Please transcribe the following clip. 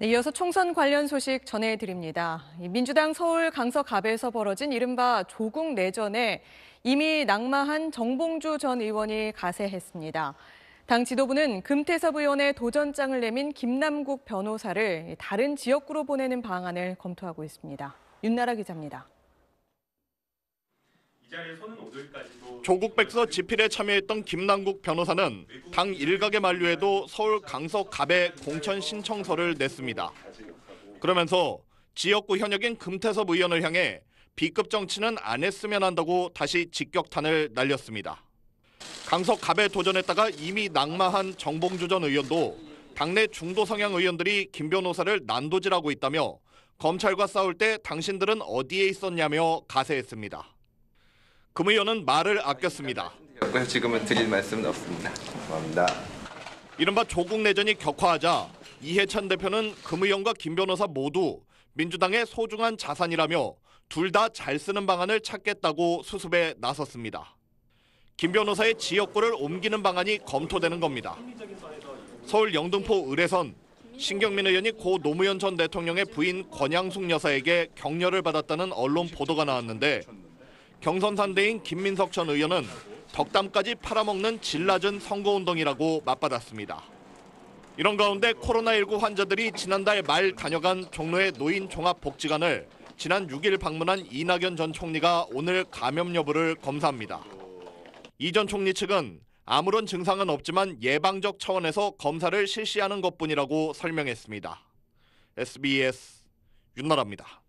네, 이어서 총선 관련 소식 전해드립니다. 민주당 서울 강서갑에서 벌어진 이른바 조국 내전에 이미 낙마한 정봉주 전 의원이 가세했습니다. 당 지도부는 금태섭 의원의 도전장을 내민 김남국 변호사를 다른 지역구로 보내는 방안을 검토하고 있습니다. 윤나라 기자입니다. 이 자리에 서는 오늘까지. 조국백서 집필에 참여했던 김남국 변호사는 당 일각의 만류에도 서울 강서 갑에 공천 신청서를 냈습니다. 그러면서 지역구 현역인 금태섭 의원을 향해 B급 정치는 안 했으면 한다고 다시 직격탄을 날렸습니다. 강서 갑에 도전했다가 이미 낙마한 정봉주 전 의원도 당내 중도 성향 의원들이 김 변호사를 난도질하고 있다며 검찰과 싸울 때 당신들은 어디에 있었냐며 가세했습니다. 금 의원은 말을 아꼈습니다. 지금은 드릴 말씀은 없습니다. 감사합니다. 이른바 조국 내전이 격화하자 이해찬 대표는 금 의원과 김 변호사 모두 민주당의 소중한 자산이라며 둘 다 잘 쓰는 방안을 찾겠다고 수습에 나섰습니다. 김 변호사의 지역구를 옮기는 방안이 검토되는 겁니다. 서울 영등포 의뢰선 신경민 의원이 고 노무현 전 대통령의 부인 권양숙 여사에게 격려를 받았다는 언론 보도가 나왔는데 경선 상대인 김민석 전 의원은 덕담까지 팔아먹는 질 낮은 선거운동이라고 맞받았습니다. 이런 가운데 코로나19 환자들이 지난달 말 다녀간 종로의 노인 종합복지관을 지난 6일 방문한 이낙연 전 총리가 오늘 감염 여부를 검사합니다. 이 전 총리 측은 아무런 증상은 없지만 예방적 차원에서 검사를 실시하는 것뿐이라고 설명했습니다. SBS 윤나라입니다.